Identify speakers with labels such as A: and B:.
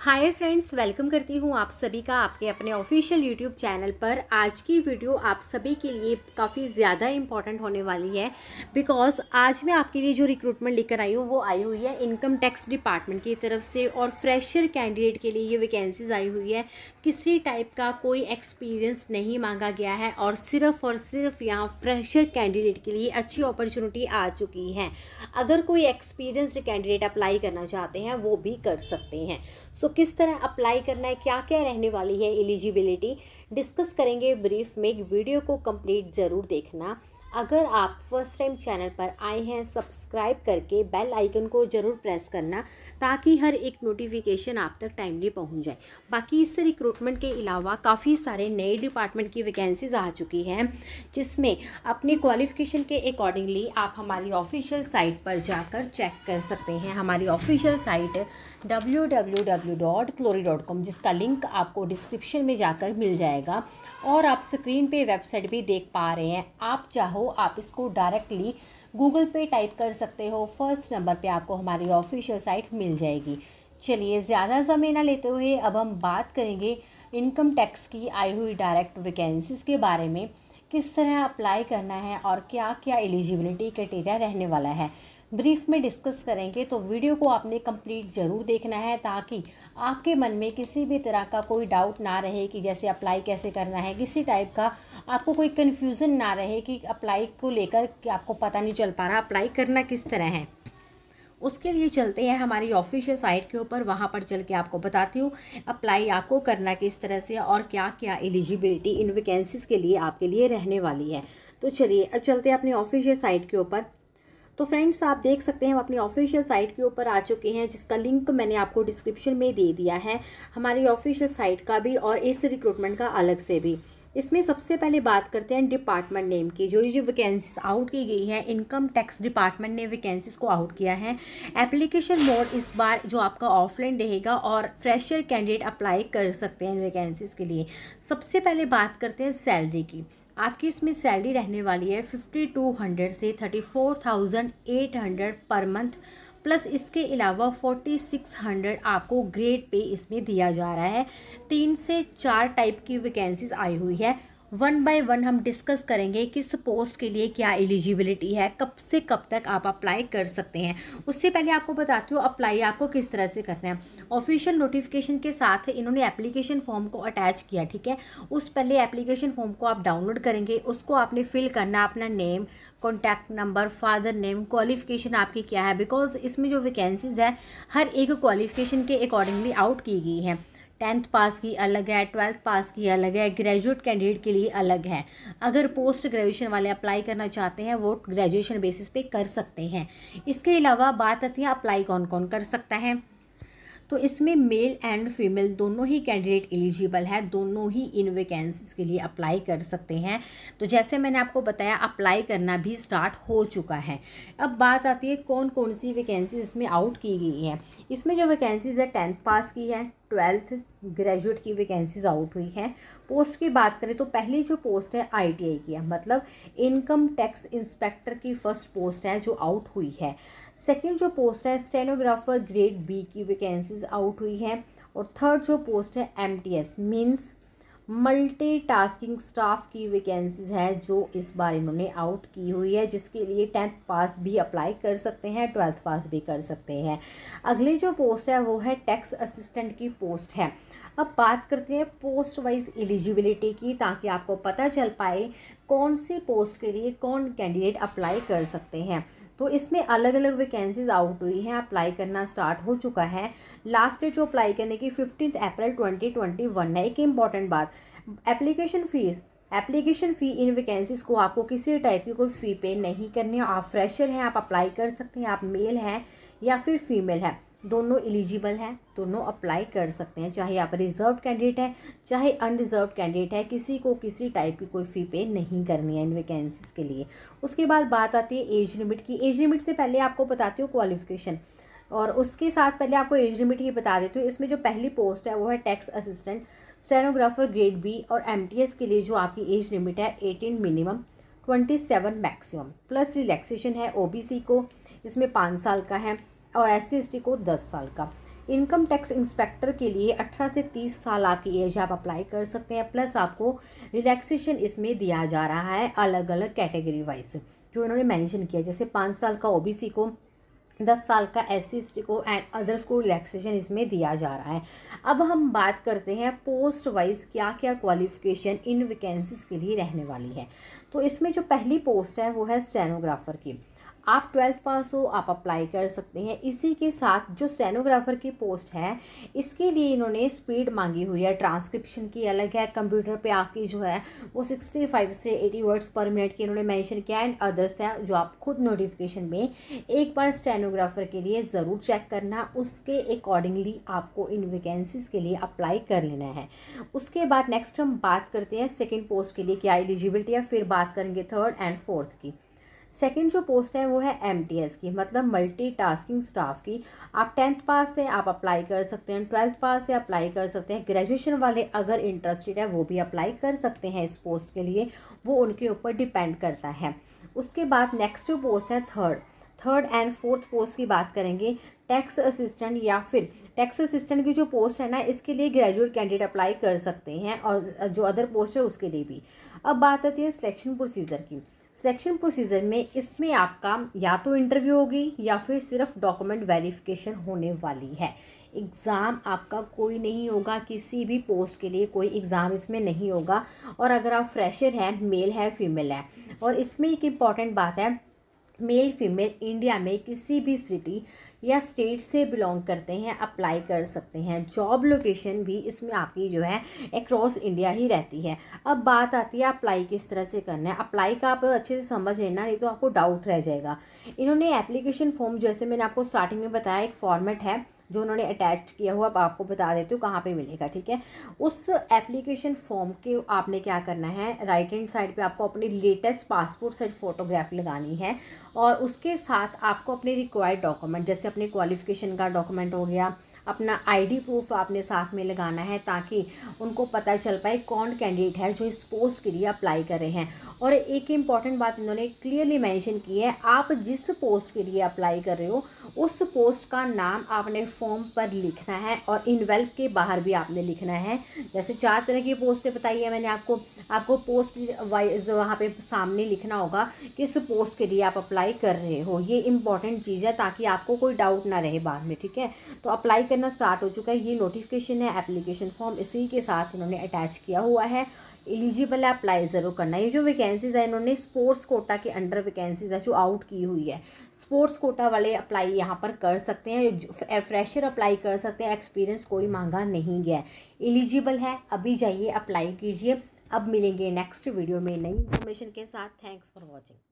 A: hi friends welcome करती हूँ आप सभी का आपके अपने ऑफिशियल यूट्यूब चैनल पर आज की वीडियो आप सभी के लिए काफ़ी ज़्यादा इम्पॉर्टेंट होने वाली है बिकॉज़ आज मैं आपके लिए जो रिक्रूटमेंट लेकर आई हूँ वो आई हुई है इनकम टैक्स डिपार्टमेंट की तरफ से और फ्रेशर कैंडिडेट के लिए ये वैकेंसीज आई हुई है किसी टाइप का कोई एक्सपीरियंस नहीं मांगा गया है और सिर्फ़ और सिर्फ यहाँ फ्रेशर कैंडिडेट के लिए अच्छी अपॉर्चुनिटी आ चुकी है अगर कोई एक्सपीरियंसड कैंडिडेट अप्लाई करना चाहते हैं वो भी कर सकते हैं सो सो किस तरह अप्लाई करना है क्या क्या रहने वाली है एलिजिबिलिटी डिस्कस करेंगे ब्रीफ में वीडियो को कंप्लीट ज़रूर देखना अगर आप फर्स्ट टाइम चैनल पर आए हैं सब्सक्राइब करके बेल आइकन को ज़रूर प्रेस करना ताकि हर एक नोटिफिकेशन आप तक टाइमली पहुंच जाए बाकी इससे रिक्रूटमेंट के अलावा काफ़ी सारे नए डिपार्टमेंट की वैकेंसीज आ चुकी हैं जिसमें अपने क्वालिफिकेशन के अकॉर्डिंगली आप हमारी ऑफिशियल साइट पर जाकर चेक कर सकते हैं हमारी official site W W W dot क्लोरी डॉट कॉम जिसका लिंक आपको डिस्क्रिप्शन में जाकर मिल जाएगा और आप स्क्रीन पर वेबसाइट भी देख पा रहे हैं आप चाहो हो आप इसको डायरेक्टली गूगल पे टाइप कर सकते हो फर्स्ट नंबर पे आपको हमारी ऑफिशियल साइट मिल जाएगी चलिए ज़्यादा समय ना लेते हुए अब हम बात करेंगे इनकम टैक्स की आई हुई डायरेक्ट वैकेंसीज़ के बारे में किस तरह अप्लाई करना है और क्या क्या एलिजिबिलिटी क्राइटेरिया रहने वाला है ब्रीफ में डिस्कस करेंगे तो वीडियो को आपने कंप्लीट ज़रूर देखना है ताकि आपके मन में किसी भी तरह का कोई डाउट ना रहे कि जैसे अप्लाई कैसे करना है किसी टाइप का आपको कोई कन्फ्यूज़न ना रहे कि अप्लाई को लेकर आपको पता नहीं चल पा रहा अप्लाई करना किस तरह है उसके लिए चलते हैं हमारी ऑफिशियल साइट के ऊपर वहाँ पर चल के आपको बताती हूँ अप्लाई आपको करना किस तरह से और क्या क्या एलिजिबिलिटी इन वैकेंसीज़ के लिए आपके लिए रहने वाली है तो चलिए अब चलते हैं अपनी ऑफिशियल साइट के ऊपर तो फ्रेंड्स आप देख सकते हैं हम अपनी ऑफिशियल साइट के ऊपर आ चुके हैं जिसका लिंक मैंने आपको डिस्क्रिप्शन में दे दिया है हमारी ऑफिशियल साइट का भी और इस रिक्रूटमेंट का अलग से भी इसमें सबसे पहले बात करते हैं डिपार्टमेंट नेम की जो जो वैकेंसीज आउट की गई हैं इनकम टैक्स डिपार्टमेंट ने वैकेंसीज को आउट किया है एप्लीकेशन मोड इस बार जो आपका ऑफलाइन रहेगा और फ्रेशर कैंडिडेट अप्लाई कर सकते हैं वैकेंसीज के लिए सबसे पहले बात करते हैं सैलरी की आपकी इसमें सैलरी रहने वाली है फिफ्टी टू हंड्रेड से thirty four thousand eight hundred per month plus इसके अलावा 4600 आपको ग्रेड पे इसमें दिया जा रहा है तीन से चार टाइप की वैकेंसीज आई हुई है वन बाय वन हम डिस्कस करेंगे किस पोस्ट के लिए क्या एलिजिबिलिटी है कब से कब तक आप अप्लाई कर सकते हैं उससे पहले आपको बताती हूँ अप्लाई आपको किस तरह से करना है ऑफिशियल नोटिफिकेशन के साथ इन्होंने एप्लीकेशन फॉर्म को अटैच किया ठीक है उस पहले एप्लीकेशन फॉर्म को आप डाउनलोड करेंगे उसको आपने फिल करना अपना name contact number father name qualification आपकी क्या है बिकॉज इसमें जो वैकेंसीज़ है हर एक क्वालिफिकेशन के अकॉर्डिंगली आउट की गई है टेंथ पास की अलग है ट्वेल्थ पास की अलग है ग्रेजुएट कैंडिडेट के लिए अलग है अगर पोस्ट ग्रेजुएशन वाले अप्लाई करना चाहते हैं वो ग्रेजुएशन बेसिस पे कर सकते हैं इसके अलावा बात आती है अप्लाई कौन कौन कर सकता है तो इसमें मेल एंड फीमेल दोनों ही कैंडिडेट एलिजिबल है दोनों ही इन वैकेंसीज के लिए अप्लाई कर सकते हैं तो जैसे मैंने आपको बताया अप्लाई करना भी स्टार्ट हो चुका है अब बात आती है कौन कौन सी वैकेंसीज इसमें आउट की गई है इसमें जो वैकेंसीज है टेंथ पास की है ट्वेल्थ ग्रेजुएट की वैकेंसीज आउट हुई हैं पोस्ट की बात करें तो पहली जो पोस्ट है आईटीआई की है मतलब इनकम टैक्स इंस्पेक्टर की फर्स्ट पोस्ट है जो आउट हुई है सेकंड जो पोस्ट है स्टेनोग्राफर ग्रेड बी की वैकेंसीज आउट हुई हैं और थर्ड जो पोस्ट है M T S means multitasking staff की वैकेंसीज़ है जो इस बार इन्होंने आउट की हुई है जिसके लिए टेंथ पास भी अप्लाई कर सकते हैं ट्वेल्थ पास भी कर सकते हैं अगली जो पोस्ट है वो है टैक्स असिस्टेंट की पोस्ट है अब बात करते हैं पोस्ट वाइज एलिजिबिलिटी की ताकि आपको पता चल पाए कौन सी पोस्ट के लिए कौन कैंडिडेट अप्लाई कर सकते हैं तो इसमें अलग अलग वैकेंसीज आउट हुई हैं अप्लाई करना स्टार्ट हो चुका है लास्ट डेट जो अप्लाई करने की fifteen April twenty twenty one है एक इम्पॉर्टेंट बात एप्लीकेशन फ़ीस एप्लीकेशन फ़ी इन वैकेंसीज़ को आपको किसी टाइप की कोई फ़ी पे नहीं करनी आप फ्रेशर हैं आप अप्लाई कर सकते हैं आप मेल हैं या फिर फीमेल हैं दोनों एलिजिबल हैं दोनों अप्लाई कर सकते हैं चाहे आप रिजर्व कैंडिडेट हैं चाहे अनरिजर्व कैंडिडेट है किसी को किसी टाइप की कोई फ़ी पे नहीं करनी है इन वैकेंसीज़ के लिए उसके बाद बात आती है एज लिमिट की एज लिमिट से पहले आपको बताती हूँ क्वालिफिकेशन और उसके साथ पहले आपको एज लिमिट ये बता देती हूँ इसमें जो पहली पोस्ट है वो है tax assistant stenographer grade B और एम के लिए जो आपकी एज लिमिट है eighteen minimum twenty seven maximum plus relaxation है ओ को इसमें पाँच साल का है और एस सी को दस साल का इनकम टैक्स इंस्पेक्टर के लिए 18 से 30 साल आपकी एज आप अप्लाई कर सकते हैं प्लस आपको रिलैक्सेशन इसमें दिया जा रहा है अलग अलग कैटेगरी वाइज जो इन्होंने मेंशन किया जैसे पाँच साल का ओबीसी को दस साल का एस सी को एंड अदर्स को रिलैक्सेशन इसमें दिया जा रहा है अब हम बात करते हैं पोस्ट वाइज क्या क्या क्वालिफिकेशन इन वैकेंसीज के लिए रहने वाली है तो इसमें जो पहली पोस्ट है वो है स्टेनोग्राफर की आप ट्वेल्थ पास हो आप अप्लाई कर सकते हैं इसी के साथ जो स्टेनोग्राफर की पोस्ट है इसके लिए इन्होंने स्पीड मांगी हुई है ट्रांसक्रिप्शन की अलग है कंप्यूटर पे आपकी जो है वो सिक्सटी फाइव से एटी वर्ड्स पर मिनट की इन्होंने मैंशन किया एंड अदर्स है जो आप खुद नोटिफिकेशन में एक बार स्टेनोग्राफर के लिए ज़रूर चेक करना उसके अकॉर्डिंगली आपको इन वैकेंसीज़ के लिए अप्लाई कर लेना है उसके बाद नेक्स्ट हम बात करते हैं सेकेंड पोस्ट के लिए क्या एलिजिबिलिटी है फिर बात करेंगे थर्ड एंड फोर्थ की सेकंड जो पोस्ट है वो है एम की मतलब मल्टी टास्किंग स्टाफ की आप टेंथ पास से आप अप्लाई कर सकते हैं ट्वेल्थ पास से अप्लाई कर सकते हैं ग्रेजुएशन वाले अगर इंटरेस्टेड है वो भी अप्लाई कर सकते हैं इस पोस्ट के लिए वो उनके ऊपर डिपेंड करता है उसके बाद नेक्स्ट जो पोस्ट है third third and fourth post की बात करेंगे टैक्स असिस्टेंट या फिर टैक्स असिस्टेंट की जो पोस्ट है ना इसके लिए ग्रेजुएट कैंडिडेट अप्लाई कर सकते हैं और जो अदर पोस्ट है उसके लिए भी अब बात आती है सिलेक्शन प्रोसीजर की सिलेक्शन प्रोसीजर में इसमें आपका या तो इंटरव्यू होगी या फिर सिर्फ डॉक्यूमेंट वेरिफिकेशन होने वाली है एग्ज़ाम आपका कोई नहीं होगा किसी भी पोस्ट के लिए कोई एग्ज़ाम इसमें नहीं होगा और अगर आप फ्रेशर हैं मेल है फीमेल है और इसमें एक इम्पॉर्टेंट बात है मेल फीमेल इंडिया में किसी भी सिटी या स्टेट से बिलोंग करते हैं अप्लाई कर सकते हैं जॉब लोकेशन भी इसमें आपकी जो है अक्रॉस इंडिया ही रहती है अब बात आती है अप्लाई किस तरह से करना है अप्लाई का आप अच्छे से समझ लेना नहीं तो आपको डाउट रह जाएगा इन्होंने एप्लीकेशन फॉर्म जैसे मैंने आपको स्टार्टिंग में बताया एक फॉर्मेट है जो उन्होंने अटैच किया हुआ आप आपको बता देती हूँ कहाँ पे मिलेगा ठीक है उस एप्लीकेशन फॉर्म के आपने क्या करना है राइट हैंड साइड पे आपको अपनी लेटेस्ट पासपोर्ट साइज फ़ोटोग्राफ लगानी है और उसके साथ आपको अपने रिक्वायर्ड डॉक्यूमेंट जैसे अपने क्वालिफिकेशन का डॉक्यूमेंट हो गया अपना आईडी प्रूफ आपने साथ में लगाना है ताकि उनको पता चल पाए कौन कैंडिडेट है जो इस पोस्ट के लिए अप्लाई कर रहे हैं और एक इम्पॉर्टेंट बात इन्होंने क्लियरली मैंशन की है आप जिस पोस्ट के लिए अप्लाई कर रहे हो उस पोस्ट का नाम आपने फॉर्म पर लिखना है और इनवेल्प के बाहर भी आपने लिखना है जैसे चार तरह की पोस्टें बताई है मैंने आपको आपको पोस्ट वाइज वहाँ पे सामने लिखना होगा किस पोस्ट के लिए आप अप्लाई कर रहे हो ये इंपॉर्टेंट चीज़ है ताकि आपको कोई डाउट ना रहे बाद में ठीक है तो अप्लाई कर करना स्टार्ट हो चुका है ये नोटिफिकेशन है एप्लीकेशन फॉर्म इसी के साथ इन्होंने अटैच किया हुआ है एलिजिबल है अप्लाई ज़रूर करना ये जो वैकेंसीज़ है इन्होंने स्पोर्ट्स कोटा के अंडर वैकेंसीज है जो आउट की हुई है स्पोर्ट्स कोटा वाले अप्लाई यहाँ पर कर सकते हैं फ्रेशर अप्लाई कर सकते हैं एक्सपीरियंस कोई मांगा नहीं गया एलिजिबल है अभी जाइए अप्लाई कीजिए अब मिलेंगे नेक्स्ट वीडियो में नई इन्फॉर्मेशन के साथ थैंक्स फॉर वॉचिंग